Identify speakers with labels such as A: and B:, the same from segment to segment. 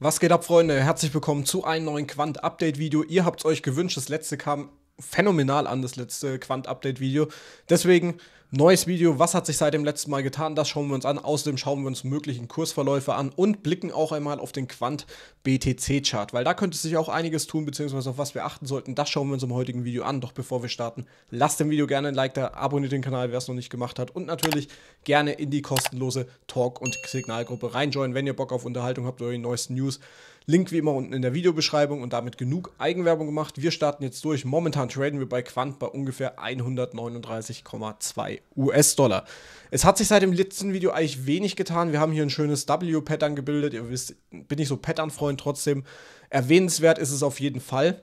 A: Was geht ab, Freunde? Herzlich willkommen zu einem neuen Quant-Update-Video. Ihr habt es euch gewünscht, das letzte kam phänomenal an, das letzte Quant-Update-Video. Deswegen Neues Video, was hat sich seit dem letzten Mal getan, das schauen wir uns an. Außerdem schauen wir uns möglichen Kursverläufe an und blicken auch einmal auf den Quant BTC Chart, weil da könnte sich auch einiges tun, beziehungsweise auf was wir achten sollten. Das schauen wir uns im heutigen Video an. Doch bevor wir starten, lasst dem Video gerne ein Like da, abonniert den Kanal, wer es noch nicht gemacht hat und natürlich gerne in die kostenlose Talk- und Signalgruppe reinjoinen, wenn ihr Bock auf Unterhaltung habt oder die neuesten News. Link wie immer unten in der Videobeschreibung und damit genug Eigenwerbung gemacht. Wir starten jetzt durch. Momentan traden wir bei Quant bei ungefähr 139,2 US-Dollar. Es hat sich seit dem letzten Video eigentlich wenig getan. Wir haben hier ein schönes W-Pattern gebildet. Ihr wisst, bin ich so Pattern-Freund trotzdem. Erwähnenswert ist es auf jeden Fall.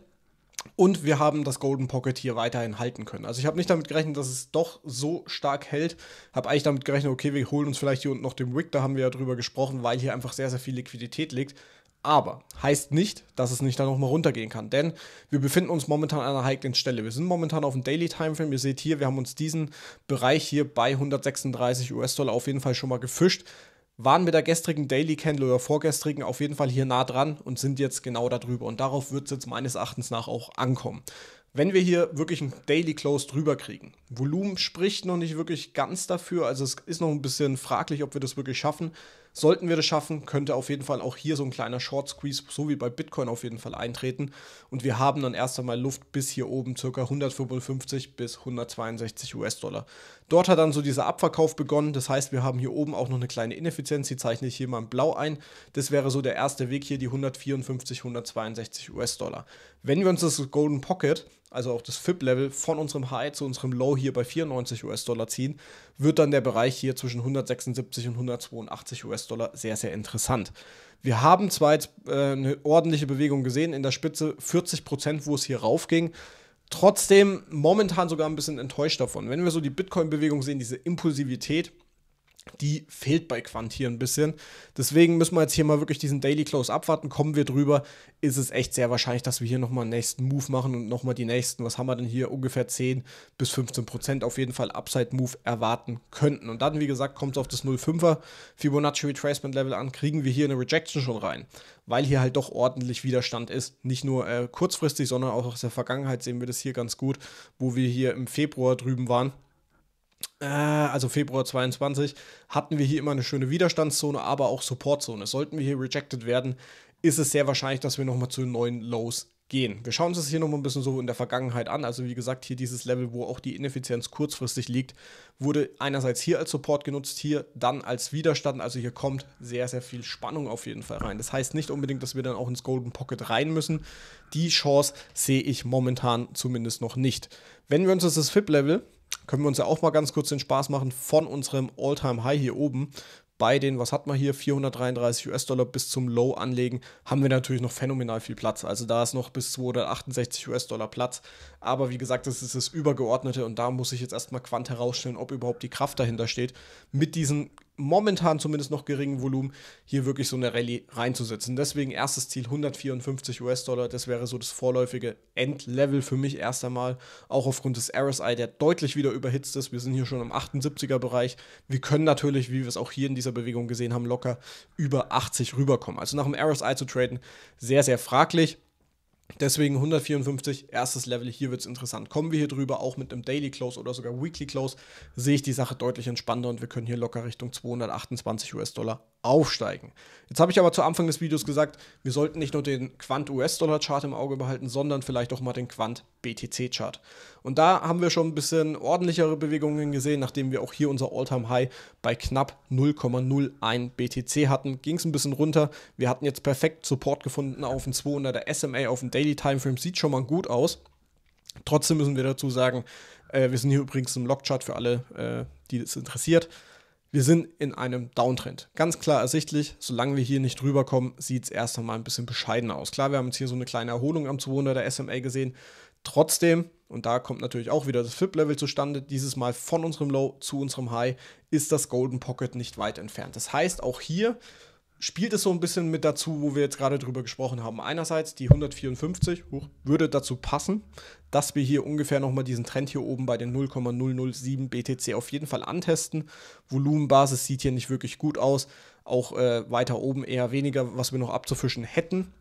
A: Und wir haben das Golden Pocket hier weiterhin halten können. Also ich habe nicht damit gerechnet, dass es doch so stark hält. Habe eigentlich damit gerechnet, okay, wir holen uns vielleicht hier unten noch den Wick, da haben wir ja drüber gesprochen, weil hier einfach sehr, sehr viel Liquidität liegt. Aber heißt nicht, dass es nicht dann nochmal runtergehen kann, denn wir befinden uns momentan an einer heiklen Stelle. Wir sind momentan auf dem Daily Timeframe. Ihr seht hier, wir haben uns diesen Bereich hier bei 136 US-Dollar auf jeden Fall schon mal gefischt. Waren mit der gestrigen Daily Candle oder vorgestrigen auf jeden Fall hier nah dran und sind jetzt genau darüber. Und darauf wird es jetzt meines Erachtens nach auch ankommen. Wenn wir hier wirklich einen Daily Close drüber kriegen, Volumen spricht noch nicht wirklich ganz dafür, also es ist noch ein bisschen fraglich, ob wir das wirklich schaffen. Sollten wir das schaffen, könnte auf jeden Fall auch hier so ein kleiner Short Squeeze, so wie bei Bitcoin auf jeden Fall eintreten. Und wir haben dann erst einmal Luft bis hier oben, circa 155 bis 162 US-Dollar. Dort hat dann so dieser Abverkauf begonnen. Das heißt, wir haben hier oben auch noch eine kleine Ineffizienz. Die zeichne ich hier mal in Blau ein. Das wäre so der erste Weg hier, die 154, 162 US-Dollar. Wenn wir uns das Golden Pocket, also auch das FIP-Level von unserem High zu unserem Low hier bei 94 US-Dollar ziehen, wird dann der Bereich hier zwischen 176 und 182 US-Dollar sehr, sehr interessant. Wir haben zwar jetzt äh, eine ordentliche Bewegung gesehen, in der Spitze 40 Prozent, wo es hier raufging. Trotzdem momentan sogar ein bisschen enttäuscht davon. Wenn wir so die Bitcoin-Bewegung sehen, diese Impulsivität, die fehlt bei Quant hier ein bisschen. Deswegen müssen wir jetzt hier mal wirklich diesen Daily Close abwarten. Kommen wir drüber, ist es echt sehr wahrscheinlich, dass wir hier nochmal einen nächsten Move machen und nochmal die nächsten, was haben wir denn hier, ungefähr 10 bis 15 Prozent auf jeden Fall Upside-Move erwarten könnten. Und dann, wie gesagt, kommt es auf das 0,5er Fibonacci Retracement Level an, kriegen wir hier eine Rejection schon rein, weil hier halt doch ordentlich Widerstand ist. Nicht nur äh, kurzfristig, sondern auch aus der Vergangenheit sehen wir das hier ganz gut, wo wir hier im Februar drüben waren äh, also Februar 22, hatten wir hier immer eine schöne Widerstandszone, aber auch Supportzone. Sollten wir hier rejected werden, ist es sehr wahrscheinlich, dass wir nochmal zu neuen Lows gehen. Wir schauen uns das hier nochmal ein bisschen so in der Vergangenheit an. Also wie gesagt, hier dieses Level, wo auch die Ineffizienz kurzfristig liegt, wurde einerseits hier als Support genutzt, hier dann als Widerstand. Also hier kommt sehr, sehr viel Spannung auf jeden Fall rein. Das heißt nicht unbedingt, dass wir dann auch ins Golden Pocket rein müssen. Die Chance sehe ich momentan zumindest noch nicht. Wenn wir uns das FIP-Level können wir uns ja auch mal ganz kurz den Spaß machen von unserem All-Time-High hier oben. Bei den, was hat man hier, 433 US-Dollar bis zum Low anlegen, haben wir natürlich noch phänomenal viel Platz. Also da ist noch bis 268 US-Dollar Platz. Aber wie gesagt, das ist das Übergeordnete und da muss ich jetzt erstmal Quant herausstellen, ob überhaupt die Kraft dahinter steht. Mit diesen momentan zumindest noch geringen Volumen hier wirklich so eine Rallye reinzusetzen. Deswegen erstes Ziel 154 US-Dollar. Das wäre so das vorläufige Endlevel für mich erst einmal. Auch aufgrund des RSI, der deutlich wieder überhitzt ist. Wir sind hier schon im 78er-Bereich. Wir können natürlich, wie wir es auch hier in dieser Bewegung gesehen haben, locker über 80 rüberkommen. Also nach dem RSI zu traden, sehr, sehr fraglich. Deswegen 154, erstes Level, hier wird es interessant. Kommen wir hier drüber, auch mit einem Daily Close oder sogar Weekly Close, sehe ich die Sache deutlich entspannter und wir können hier locker Richtung 228 US-Dollar aufsteigen. Jetzt habe ich aber zu Anfang des Videos gesagt, wir sollten nicht nur den Quant US-Dollar Chart im Auge behalten, sondern vielleicht auch mal den Quant BTC Chart. Und da haben wir schon ein bisschen ordentlichere Bewegungen gesehen, nachdem wir auch hier unser Alltime High bei knapp 0,01 BTC hatten, ging es ein bisschen runter. Wir hatten jetzt perfekt Support gefunden auf dem 200er SMA auf dem Daily Timeframe sieht schon mal gut aus. Trotzdem müssen wir dazu sagen, äh, wir sind hier übrigens im Log Chart für alle, äh, die das interessiert wir sind in einem Downtrend. Ganz klar ersichtlich, solange wir hier nicht drüber kommen, sieht es erst einmal ein bisschen bescheidener aus. Klar, wir haben jetzt hier so eine kleine Erholung am 200 der SMA gesehen. Trotzdem, und da kommt natürlich auch wieder das FIP-Level zustande, dieses Mal von unserem Low zu unserem High, ist das Golden Pocket nicht weit entfernt. Das heißt, auch hier spielt es so ein bisschen mit dazu, wo wir jetzt gerade drüber gesprochen haben. Einerseits die 154 hoch, würde dazu passen, dass wir hier ungefähr nochmal diesen Trend hier oben bei den 0,007 BTC auf jeden Fall antesten. Volumenbasis sieht hier nicht wirklich gut aus, auch äh, weiter oben eher weniger, was wir noch abzufischen hätten.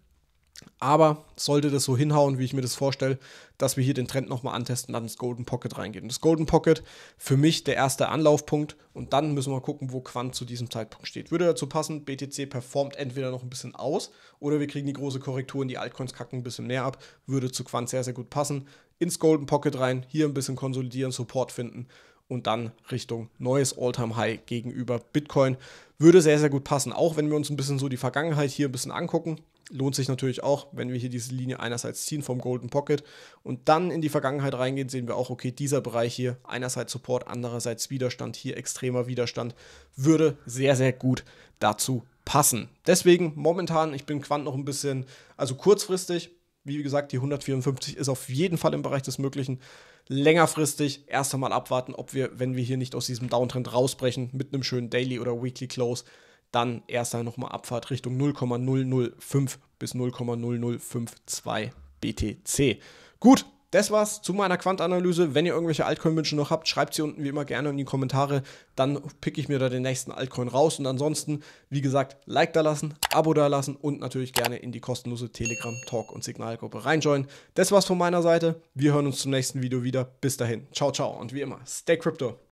A: Aber sollte das so hinhauen, wie ich mir das vorstelle, dass wir hier den Trend nochmal antesten, dann ins Golden Pocket reingehen. Das Golden Pocket für mich der erste Anlaufpunkt und dann müssen wir gucken, wo Quant zu diesem Zeitpunkt steht. Würde dazu passen, BTC performt entweder noch ein bisschen aus oder wir kriegen die große Korrektur und die Altcoins kacken ein bisschen mehr ab. Würde zu Quant sehr, sehr gut passen. Ins Golden Pocket rein, hier ein bisschen konsolidieren, Support finden und dann Richtung neues Alltime high gegenüber Bitcoin. Würde sehr, sehr gut passen, auch wenn wir uns ein bisschen so die Vergangenheit hier ein bisschen angucken lohnt sich natürlich auch, wenn wir hier diese Linie einerseits ziehen vom Golden Pocket und dann in die Vergangenheit reingehen, sehen wir auch, okay, dieser Bereich hier, einerseits Support, andererseits Widerstand, hier extremer Widerstand, würde sehr, sehr gut dazu passen. Deswegen momentan, ich bin Quant noch ein bisschen, also kurzfristig, wie gesagt, die 154 ist auf jeden Fall im Bereich des Möglichen. Längerfristig erst einmal abwarten, ob wir, wenn wir hier nicht aus diesem Downtrend rausbrechen, mit einem schönen Daily oder Weekly Close dann erster nochmal Abfahrt Richtung 0,005 bis 0,0052 BTC. Gut, das war's zu meiner Quantanalyse. Wenn ihr irgendwelche Altcoin-Wünsche noch habt, schreibt sie unten wie immer gerne in die Kommentare. Dann picke ich mir da den nächsten Altcoin raus. Und ansonsten, wie gesagt, Like da lassen, Abo da lassen und natürlich gerne in die kostenlose Telegram, Talk und Signalgruppe reinjoinen. Das war's von meiner Seite. Wir hören uns zum nächsten Video wieder. Bis dahin. Ciao, ciao. Und wie immer, stay crypto.